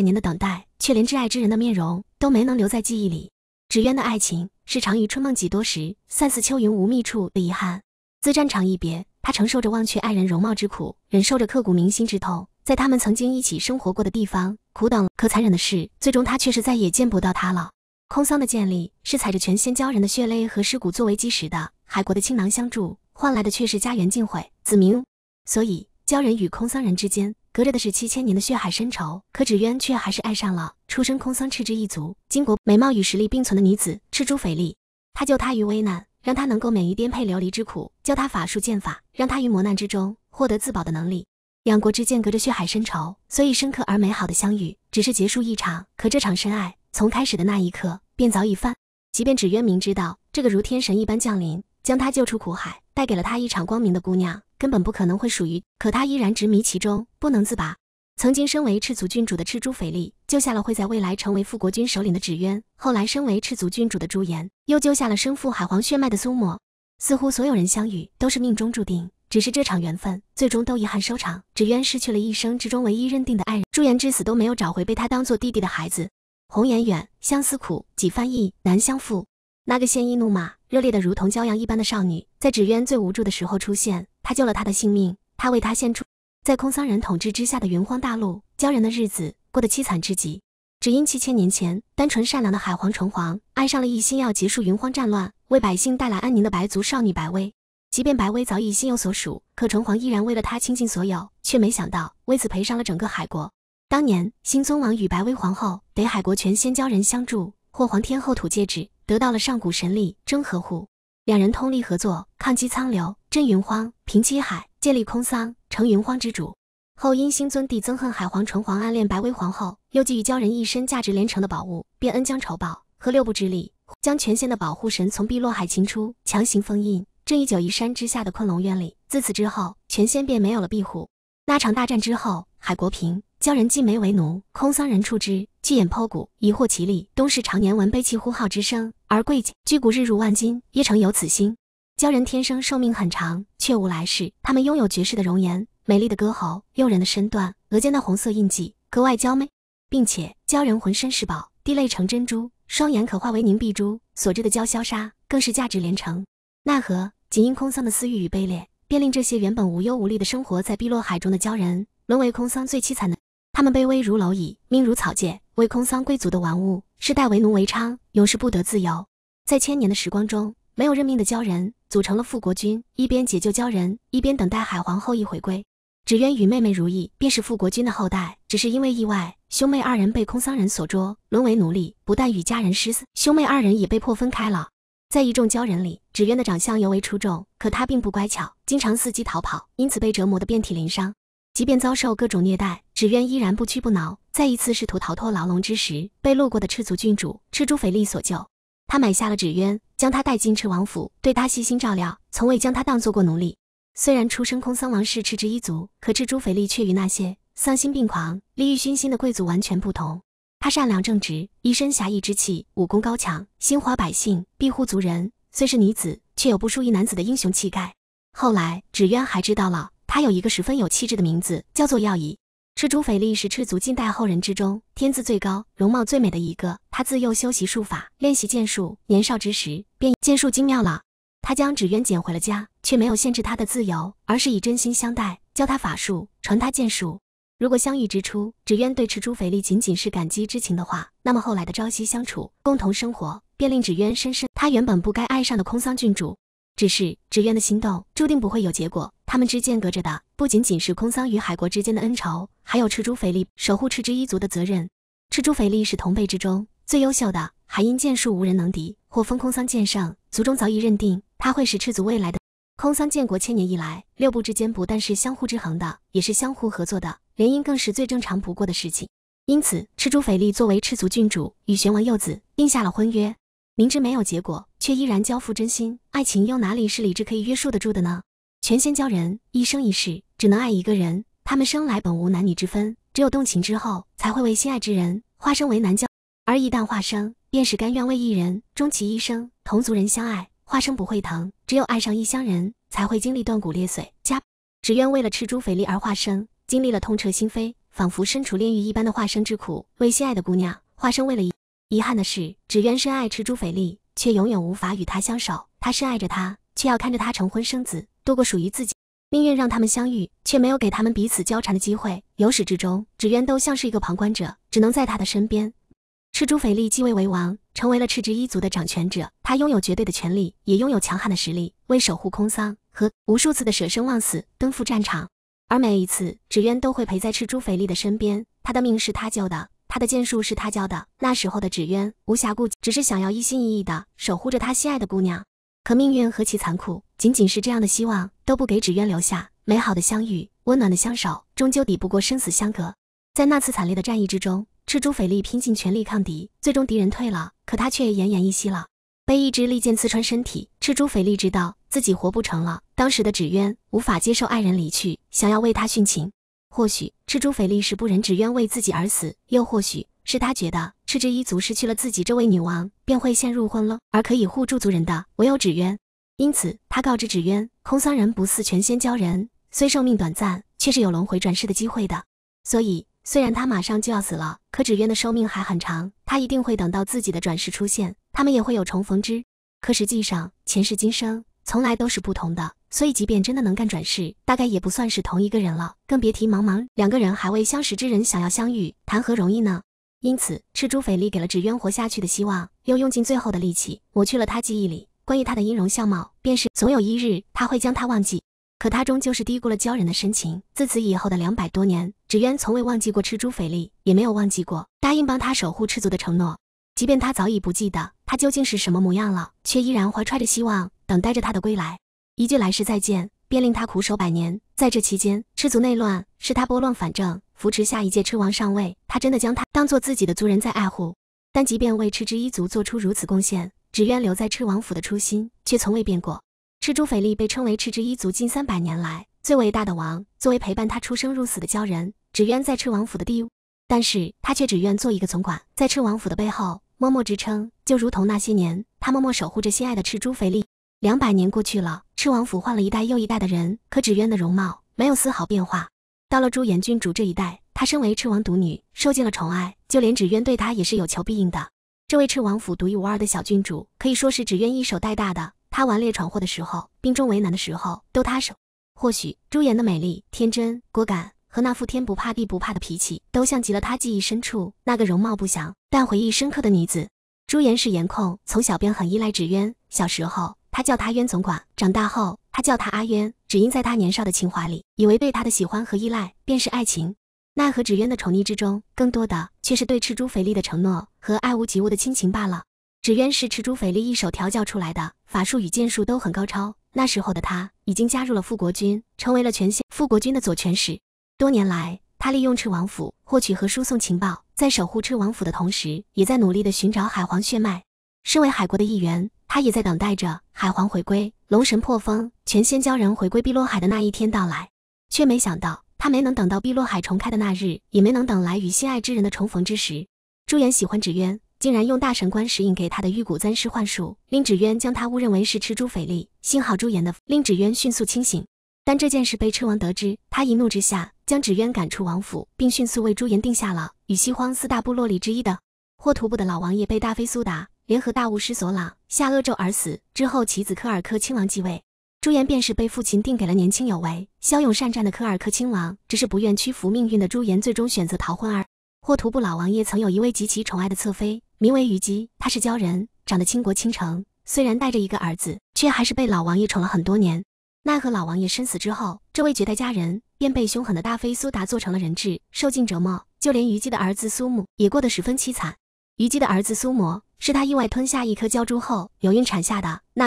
百年的等待，却连挚爱之人的面容都没能留在记忆里。纸鸢的爱情是长于春梦几多时，散似秋云无觅处的遗憾。自战场一别，他承受着忘却爱人容貌之苦，忍受着刻骨铭心之痛。在他们曾经一起生活过的地方，苦等。可残忍的是，最终他却是再也见不到她了。空桑的建立是踩着全仙鲛人的血泪和尸骨作为基石的。海国的倾囊相助，换来的却是家园尽毁，子民。所以，鲛人与空桑人之间。隔着的是七千年的血海深仇，可纸鸢却还是爱上了出身空桑赤之一族、巾帼美貌与实力并存的女子赤珠翡丽。他救她于危难，让她能够免于颠沛流离之苦；教她法术剑法，让她于磨难之中获得自保的能力。两国之间隔着血海深仇，所以深刻而美好的相遇，只是结束一场。可这场深爱，从开始的那一刻便早已翻。即便纸鸢明知道这个如天神一般降临，将他救出苦海。带给了他一场光明的姑娘根本不可能会属于，可他依然执迷其中不能自拔。曾经身为赤足郡主的赤珠翡丽救下了会在未来成为富国君首领的纸鸢，后来身为赤足郡主的朱颜又救下了身负海皇血脉的苏沫。似乎所有人相遇都是命中注定，只是这场缘分最终都遗憾收场。纸鸢失去了一生之中唯一认定的爱人，朱颜至死都没有找回被他当做弟弟的孩子。红颜远，相思苦，几番意难相负。那个鲜衣怒马、热烈的如同骄阳一般的少女，在纸鸢最无助的时候出现，她救了他的性命，她为他献出。在空桑人统治之下的云荒大陆，鲛人的日子过得凄惨至极，只因七千年前，单纯善良的海皇纯皇爱上了一心要结束云荒战乱、为百姓带来安宁的白族少女白薇。即便白薇早已心有所属，可纯皇依然为了她倾尽所有，却没想到为此赔上了整个海国。当年，新宗王与白薇皇后，北海国全仙鲛人相助，获皇天后土戒指。得到了上古神力真合护。两人通力合作，抗击苍流真云荒平七海，建立空桑，成云荒之主。后因星尊帝憎恨海皇纯皇暗恋白薇皇后，又觊觎鲛人一身价值连城的宝物，便恩将仇报，合六部之力，将全仙的保护神从碧落海擒出，强行封印。这一九夷山之下的困龙渊里，自此之后，全仙便没有了庇护。那场大战之后，海国平，鲛人既没为奴，空桑人处之巨眼剖骨疑惑其力，东市常年闻悲泣呼号之声。而贵金巨骨日入万金，夜城有此心。鲛人天生寿命很长，却无来世。他们拥有绝世的容颜、美丽的歌喉、诱人的身段，额间的红色印记格外娇媚，并且鲛人浑身是宝，滴泪成珍珠，双眼可化为凝碧珠，所制的鲛绡纱更是价值连城。奈何仅因空桑的私欲与卑劣，便令这些原本无忧无虑的生活在碧落海中的鲛人，沦为空桑最凄惨的。他们卑微如蝼蚁，命如草芥，为空桑贵族的玩物。世代为奴为娼，永世不得自由。在千年的时光中，没有任命的鲛人组成了富国军，一边解救鲛人，一边等待海皇后裔回归。纸鸢与妹妹如意便是富国军的后代，只是因为意外，兄妹二人被空桑人所捉，沦为奴隶，不但与家人失散，兄妹二人也被迫分开了。在一众鲛人里，纸鸢的长相尤为出众，可他并不乖巧，经常伺机逃跑，因此被折磨得遍体鳞伤。即便遭受各种虐待，纸鸢依然不屈不挠。再一次试图逃脱牢笼之时，被路过的赤足郡主赤珠斐利所救。他买下了纸鸢，将他带进赤王府，对他悉心照料，从未将他当做过奴隶。虽然出身空桑王室赤之一族，可赤珠斐利却与那些丧心病狂、利欲熏心的贵族完全不同。他善良正直，一身侠义之气，武功高强，心怀百姓，庇护族人。虽是女子，却有不输一男子的英雄气概。后来，纸鸢还知道了。他有一个十分有气质的名字，叫做药仪。赤珠翡丽是赤足近代后人之中天资最高、容貌最美的一个。他自幼修习术法，练习剑术，年少之时便剑术精妙了。他将纸鸢捡回了家，却没有限制他的自由，而是以真心相待，教他法术，传他剑术。如果相遇之初，纸鸢对赤珠翡丽仅仅是感激之情的话，那么后来的朝夕相处、共同生活，便令纸鸢深深……他原本不该爱上的空桑郡主。只是纸鸢的心动注定不会有结果，他们之间隔着的不仅仅是空桑与海国之间的恩仇，还有赤珠斐利守护赤之一族的责任。赤珠斐利是同辈之中最优秀的，还因剑术无人能敌，或封空桑剑圣。族中早已认定他会是赤族未来的。空桑建国千年以来，六部之间不但是相互制衡的，也是相互合作的，联姻更是最正常不过的事情。因此，赤珠斐利作为赤族郡主，与玄王幼子定下了婚约，明知没有结果。却依然交付真心，爱情又哪里是理智可以约束得住的呢？全先交人一生一世只能爱一个人，他们生来本无男女之分，只有动情之后才会为心爱之人化身为男娇。而一旦化生，便是甘愿为一人终其一生。同族人相爱，化生不会疼，只有爱上异乡人才会经历断骨裂髓。家只愿为了吃猪肥力而化生，经历了痛彻心扉，仿佛身处炼狱一般的化生之苦。为心爱的姑娘化生，为了遗憾的是，只愿深爱吃猪肥力。却永远无法与他相守。他深爱着她，却要看着他成婚生子，度过属于自己命运。让他们相遇，却没有给他们彼此交缠的机会。由始至终，纸鸢都像是一个旁观者，只能在他的身边。赤珠斐利继位为王，成为了赤之一族的掌权者。他拥有绝对的权力，也拥有强悍的实力。为守护空桑和无数次的舍生忘死，奔赴战场。而每一次，纸鸢都会陪在赤珠斐利的身边。他的命是他救的。他的剑术是他教的。那时候的纸鸢无暇顾及，只是想要一心一意的守护着他心爱的姑娘。可命运何其残酷，仅仅是这样的希望都不给纸鸢留下美好的相遇、温暖的相守，终究抵不过生死相隔。在那次惨烈的战役之中，赤珠斐丽拼尽全力抗敌，最终敌人退了，可他却奄奄一息了，被一支利剑刺穿身体。赤珠斐丽知道自己活不成了，当时的纸鸢无法接受爱人离去，想要为他殉情。或许赤朱匪力是不忍纸鸢为自己而死，又或许是他觉得赤之一族失去了自己这位女王便会陷入婚了，而可以护住族人的唯有纸鸢，因此他告知纸鸢，空桑人不似全仙鲛人，虽寿命短暂，却是有轮回转世的机会的。所以虽然他马上就要死了，可纸鸢的寿命还很长，他一定会等到自己的转世出现，他们也会有重逢之。可实际上，前世今生从来都是不同的。所以，即便真的能干转世，大概也不算是同一个人了，更别提茫茫两个人还未相识之人想要相遇，谈何容易呢？因此，赤珠斐丽给了纸鸢活下去的希望，又用尽最后的力气抹去了他记忆里关于他的音容相貌，便是总有一日他会将他忘记。可他终究是低估了鲛人的深情。自此以后的两百多年，纸鸢从未忘记过赤珠斐丽，也没有忘记过答应帮他守护赤足的承诺。即便他早已不记得他究竟是什么模样了，却依然怀揣着希望，等待着他的归来。一句来世再见，便令他苦守百年。在这期间，赤族内乱，是他拨乱反正，扶持下一届赤王上位。他真的将他当做自己的族人在爱护。但即便为赤之一族做出如此贡献，只愿留在赤王府的初心却从未变过。赤珠斐利被称为赤之一族近三百年来最伟大的王。作为陪伴他出生入死的鲛人，只愿在赤王府的地位，但是他却只愿做一个总管，在赤王府的背后默默支撑，就如同那些年他默默守护着心爱的赤珠斐利。两百年过去了。赤王府换了一代又一代的人，可纸鸢的容貌没有丝毫变化。到了朱颜郡主这一代，她身为赤王独女，受尽了宠爱，就连纸鸢对她也是有求必应的。这位赤王府独一无二的小郡主，可以说是纸鸢一手带大的。她顽劣闯祸的时候，病中为难的时候，都她手。或许朱颜的美丽、天真、果敢和那副天不怕地不怕的脾气，都像极了她记忆深处那个容貌不详但回忆深刻的女子。朱颜是颜控，从小便很依赖纸鸢，小时候。他叫他渊总管，长大后他叫他阿渊，只因在他年少的情怀里，以为对他的喜欢和依赖便是爱情。奈何纸鸢的宠溺之中，更多的却是对赤珠肥力的承诺和爱屋及乌的亲情罢了。纸鸢是赤珠肥力一手调教出来的，法术与剑术都很高超。那时候的他已经加入了傅国军，成为了全县傅国军的左权使。多年来，他利用赤王府获取和输送情报，在守护赤王府的同时，也在努力的寻找海皇血脉。身为海国的一员。他也在等待着海皇回归、龙神破风、全仙鲛人回归碧落海的那一天到来，却没想到他没能等到碧落海重开的那日，也没能等来与心爱之人的重逢之时。朱颜喜欢纸鸢，竟然用大神官石印给他的玉骨簪施幻术，令纸鸢将他误认为是吃猪肥力。幸好朱颜的令纸鸢迅速清醒，但这件事被赤王得知，他一怒之下将纸鸢赶出王府，并迅速为朱颜定下了与西荒四大部落里之一的霍图部的老王爷贝大飞苏达。联合大巫师索朗下恶咒而死之后，其子科尔科亲王继位。朱颜便是被父亲定给了年轻有为、骁勇善战的科尔克亲王。只是不愿屈服命运的朱颜，最终选择逃婚。而。霍图布老王爷曾有一位极其宠爱的侧妃，名为虞姬。她是鲛人，长得倾国倾城。虽然带着一个儿子，却还是被老王爷宠了很多年。奈何老王爷身死之后，这位绝代佳人便被凶狠的大妃苏达做成了人质，受尽折磨。就连虞姬的儿子苏母也过得十分凄惨。虞姬的儿子苏摩。是他意外吞下一颗鲛珠后，有孕产下的那。